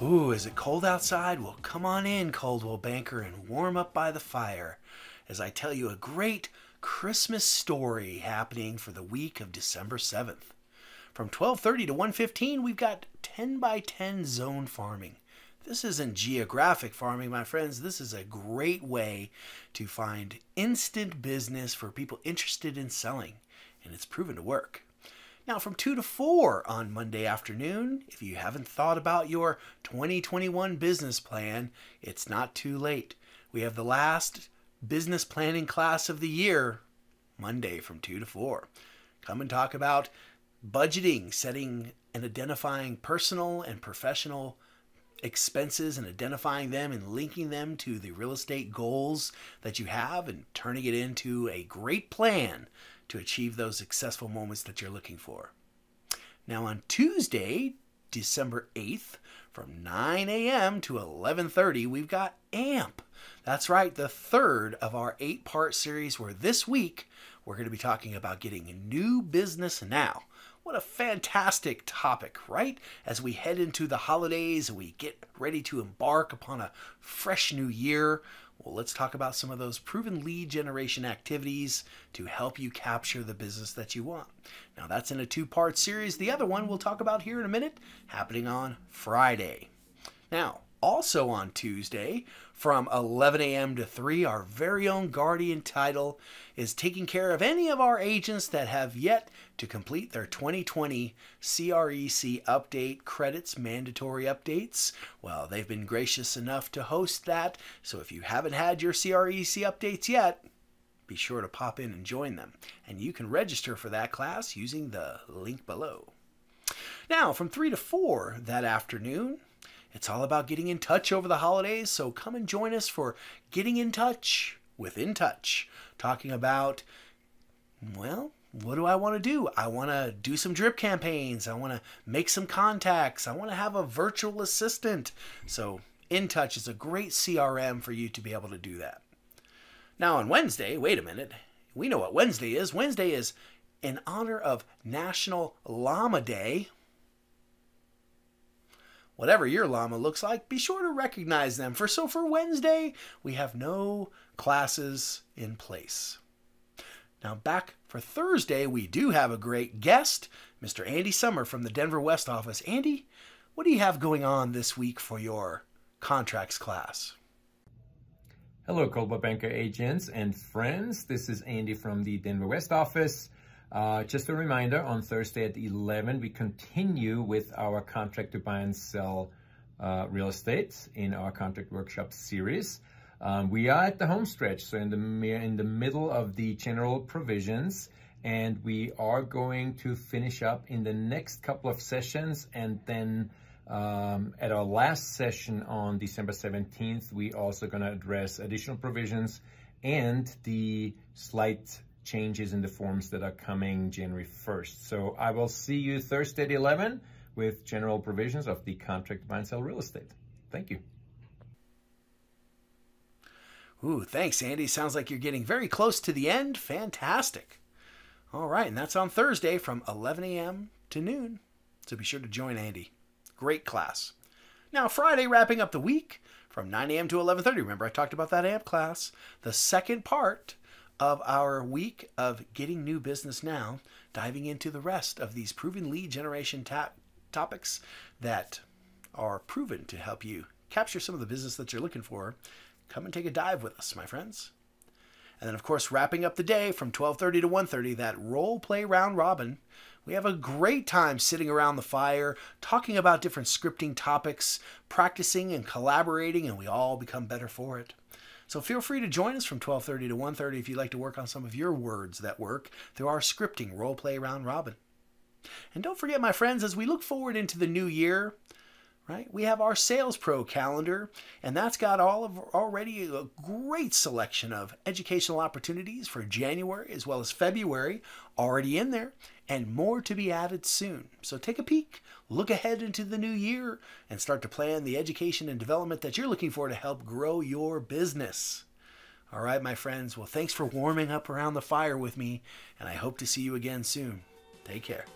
Ooh, is it cold outside? Well, come on in, Coldwell Banker, and warm up by the fire as I tell you a great Christmas story happening for the week of December 7th. From 12:30 to 1:15, we've got 10 by 10 zone farming. This isn't geographic farming, my friends. This is a great way to find instant business for people interested in selling, and it's proven to work. Now, from 2 to 4 on Monday afternoon, if you haven't thought about your 2021 business plan, it's not too late. We have the last business planning class of the year, Monday from 2 to 4. Come and talk about budgeting, setting and identifying personal and professional expenses and identifying them and linking them to the real estate goals that you have and turning it into a great plan to achieve those successful moments that you're looking for. Now on Tuesday, December 8th, from 9 a.m. to 11:30, we've got AMP. That's right, the third of our eight-part series where this week we're going to be talking about getting a new business now. What a fantastic topic, right? As we head into the holidays, we get ready to embark upon a fresh new year. Well, let's talk about some of those proven lead generation activities to help you capture the business that you want. Now, that's in a two part series. The other one we'll talk about here in a minute, happening on Friday. Now, also on Tuesday from 11 a.m. to 3. Our very own Guardian title is taking care of any of our agents that have yet to complete their 2020 CREC update credits mandatory updates. Well, they've been gracious enough to host that, so if you haven't had your CREC updates yet, be sure to pop in and join them. And you can register for that class using the link below. Now, from 3 to 4 that afternoon, it's all about getting in touch over the holidays, so come and join us for Getting in Touch with In Touch, talking about, well, what do I want to do? I want to do some drip campaigns. I want to make some contacts. I want to have a virtual assistant. So, InTouch is a great CRM for you to be able to do that. Now, on Wednesday, wait a minute. We know what Wednesday is. Wednesday is in honor of National Llama Day whatever your llama looks like, be sure to recognize them. For so for Wednesday, we have no classes in place. Now back for Thursday, we do have a great guest, Mr. Andy Summer from the Denver West office. Andy, what do you have going on this week for your contracts class? Hello, Coldwell Banker agents and friends. This is Andy from the Denver West office. Uh, just a reminder, on Thursday at 11, we continue with our contract to buy and sell uh, real estate in our contract workshop series. Um, we are at the home stretch, so in the, in the middle of the general provisions, and we are going to finish up in the next couple of sessions, and then um, at our last session on December 17th, we also going to address additional provisions and the slight changes in the forms that are coming January 1st. So I will see you Thursday at 11 with general provisions of the contract to buy and sell real estate. Thank you. Ooh, thanks, Andy. Sounds like you're getting very close to the end. Fantastic. All right, and that's on Thursday from 11 a.m. to noon. So be sure to join Andy. Great class. Now, Friday, wrapping up the week from 9 a.m. to 11.30. Remember, I talked about that AMP class. The second part of our week of getting new business now, diving into the rest of these proven lead generation topics that are proven to help you capture some of the business that you're looking for. Come and take a dive with us, my friends. And then, of course, wrapping up the day from 12:30 to 1:30, that role play round robin. We have a great time sitting around the fire, talking about different scripting topics, practicing and collaborating, and we all become better for it. So feel free to join us from 12:30 to 1:30 if you'd like to work on some of your words that work through our scripting role play round robin. And don't forget, my friends, as we look forward into the new year, right? We have our Sales Pro calendar, and that's got all of already a great selection of educational opportunities for January as well as February already in there, and more to be added soon. So take a peek, look ahead into the new year, and start to plan the education and development that you're looking for to help grow your business. All right, my friends. Well, thanks for warming up around the fire with me, and I hope to see you again soon. Take care.